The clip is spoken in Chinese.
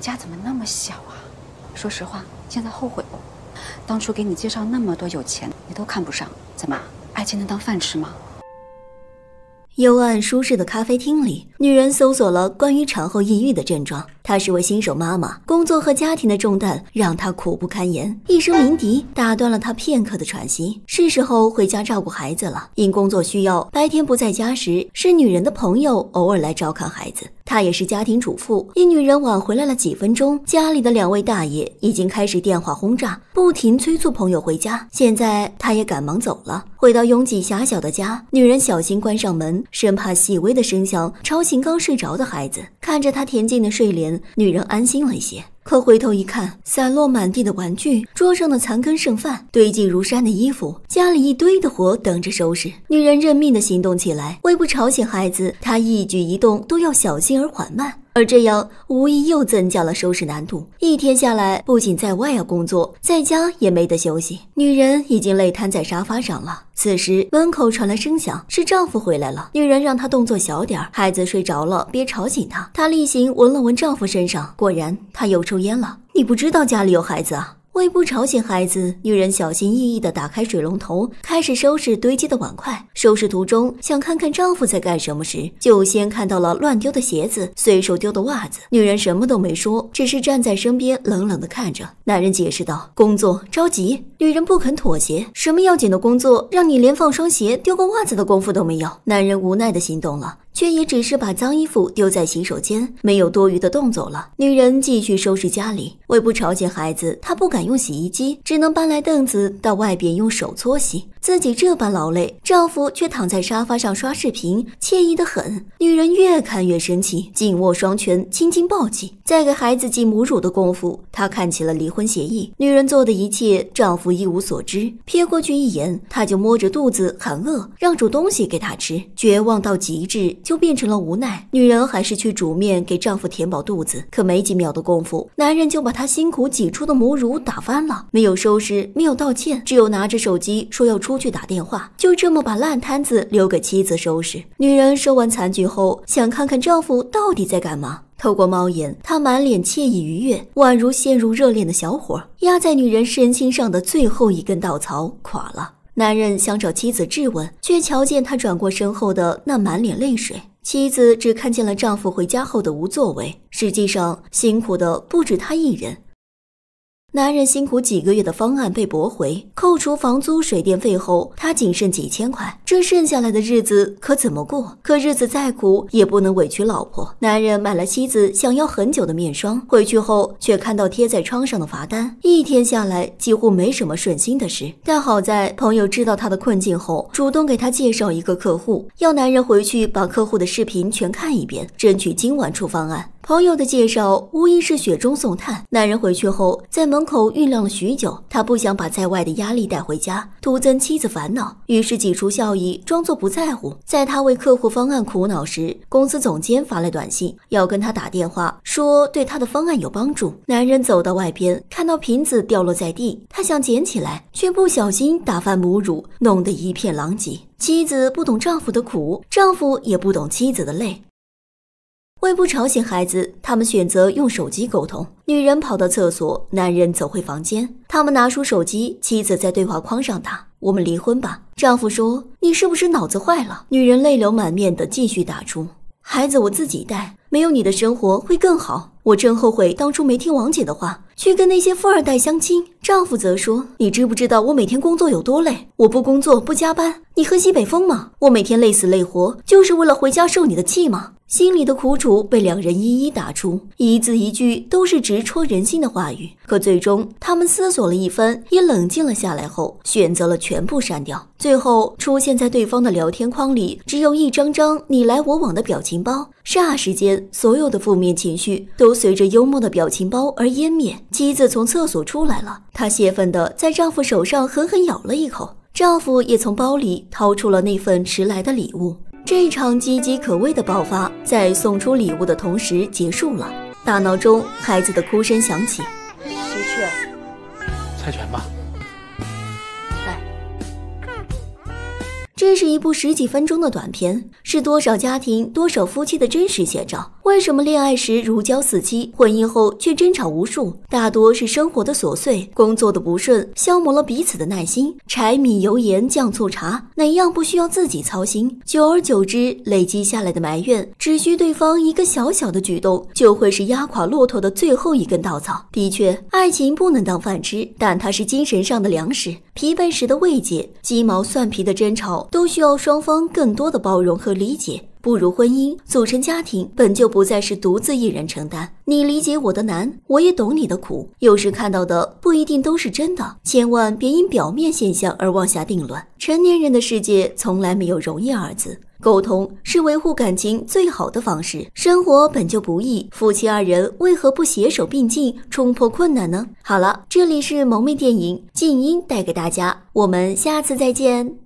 你家怎么那么小啊？说实话，现在后悔，当初给你介绍那么多有钱你都看不上，怎么爱情能当饭吃吗？幽暗舒适的咖啡厅里，女人搜索了关于产后抑郁的症状。她是位新手妈妈，工作和家庭的重担让她苦不堪言。一声鸣笛打断了她片刻的喘息，是时候回家照顾孩子了。因工作需要，白天不在家时，是女人的朋友偶尔来照看孩子。她也是家庭主妇，一女人晚回来了几分钟，家里的两位大爷已经开始电话轰炸，不停催促朋友回家。现在她也赶忙走了，回到拥挤狭小的家，女人小心关上门，生怕细微的声响吵醒刚睡着的孩子。看着他恬静的睡脸，女人安心了一些。可回头一看，散落满地的玩具，桌上的残羹剩饭，堆积如山的衣服，家里一堆的活等着收拾。女人认命的行动起来，为不吵醒孩子，她一举一动都要小心而缓慢。而这样无疑又增加了收拾难度。一天下来，不仅在外要工作，在家也没得休息。女人已经累瘫在沙发上了。此时门口传来声响，是丈夫回来了。女人让他动作小点儿，孩子睡着了，别吵醒他。她例行闻了闻丈夫身上，果然他又抽烟了。你不知道家里有孩子啊？为不吵醒孩子，女人小心翼翼的打开水龙头，开始收拾堆积的碗筷。收拾途中，想看看丈夫在干什么时，就先看到了乱丢的鞋子、随手丢的袜子。女人什么都没说，只是站在身边冷冷的看着。男人解释道：“工作着急。”女人不肯妥协，什么要紧的工作让你连放双鞋、丢个袜子的功夫都没有？男人无奈的心动了。却也只是把脏衣服丢在洗手间，没有多余的动作了。女人继续收拾家里，为不吵醒孩子，她不敢用洗衣机，只能搬来凳子到外边用手搓洗。自己这般劳累，丈夫却躺在沙发上刷视频，惬意得很。女人越看越生气，紧握双拳，轻轻抱起，在给孩子挤母乳的功夫，她看起了离婚协议。女人做的一切，丈夫一无所知。瞥过去一眼，他就摸着肚子喊饿，让煮东西给他吃。绝望到极致。就变成了无奈。女人还是去煮面给丈夫填饱肚子，可没几秒的功夫，男人就把她辛苦挤出的母乳打翻了。没有收拾，没有道歉，只有拿着手机说要出去打电话，就这么把烂摊子留给妻子收拾。女人收完残局后，想看看丈夫到底在干嘛。透过猫眼，他满脸惬意愉悦，宛如陷入热恋的小伙。压在女人身心上的最后一根稻草垮了。男人想找妻子质问，却瞧见他转过身后的那满脸泪水。妻子只看见了丈夫回家后的无作为，实际上辛苦的不止他一人。男人辛苦几个月的方案被驳回，扣除房租水电费后，他仅剩几千块，这剩下来的日子可怎么过？可日子再苦也不能委屈老婆。男人买了妻子想要很久的面霜，回去后却看到贴在窗上的罚单。一天下来几乎没什么顺心的事，但好在朋友知道他的困境后，主动给他介绍一个客户，要男人回去把客户的视频全看一遍，争取今晚出方案。朋友的介绍无疑是雪中送炭。男人回去后，在门口酝酿了许久，他不想把在外的压力带回家，徒增妻子烦恼，于是挤出笑意，装作不在乎。在他为客户方案苦恼时，公司总监发来短信，要跟他打电话，说对他的方案有帮助。男人走到外边，看到瓶子掉落在地，他想捡起来，却不小心打翻母乳，弄得一片狼藉。妻子不懂丈夫的苦，丈夫也不懂妻子的累。为不吵醒孩子，他们选择用手机沟通。女人跑到厕所，男人走回房间。他们拿出手机，妻子在对话框上打：“我们离婚吧。”丈夫说：“你是不是脑子坏了？”女人泪流满面的继续打出：“孩子我自己带，没有你的生活会更好。我真后悔当初没听王姐的话，去跟那些富二代相亲。”丈夫则说：“你知不知道我每天工作有多累？我不工作不加班，你喝西北风吗？我每天累死累活，就是为了回家受你的气吗？”心里的苦楚被两人一一打出，一字一句都是直戳人心的话语。可最终，他们思索了一番，也冷静了下来后，选择了全部删掉。最后，出现在对方的聊天框里，只有一张张你来我往的表情包。霎时间，所有的负面情绪都随着幽默的表情包而湮灭。妻子从厕所出来了。她泄愤地在丈夫手上狠狠咬了一口，丈夫也从包里掏出了那份迟来的礼物。这场岌岌可危的爆发，在送出礼物的同时结束了。大闹中，孩子的哭声响起，谁去？猜拳吧。这是一部十几分钟的短片，是多少家庭、多少夫妻的真实写照。为什么恋爱时如胶似漆，婚姻后却争吵无数？大多是生活的琐碎、工作的不顺，消磨了彼此的耐心。柴米油盐酱醋茶，哪样不需要自己操心？久而久之，累积下来的埋怨，只需对方一个小小的举动，就会是压垮骆驼的最后一根稻草。的确，爱情不能当饭吃，但它是精神上的粮食，疲惫时的慰藉，鸡毛蒜皮的争吵。都需要双方更多的包容和理解。步入婚姻，组成家庭，本就不再是独自一人承担。你理解我的难，我也懂你的苦。有时看到的不一定都是真的，千万别因表面现象而妄下定论。成年人的世界从来没有容易二字。沟通是维护感情最好的方式。生活本就不易，夫妻二人为何不携手并进，冲破困难呢？好了，这里是萌妹电影静音带给大家，我们下次再见。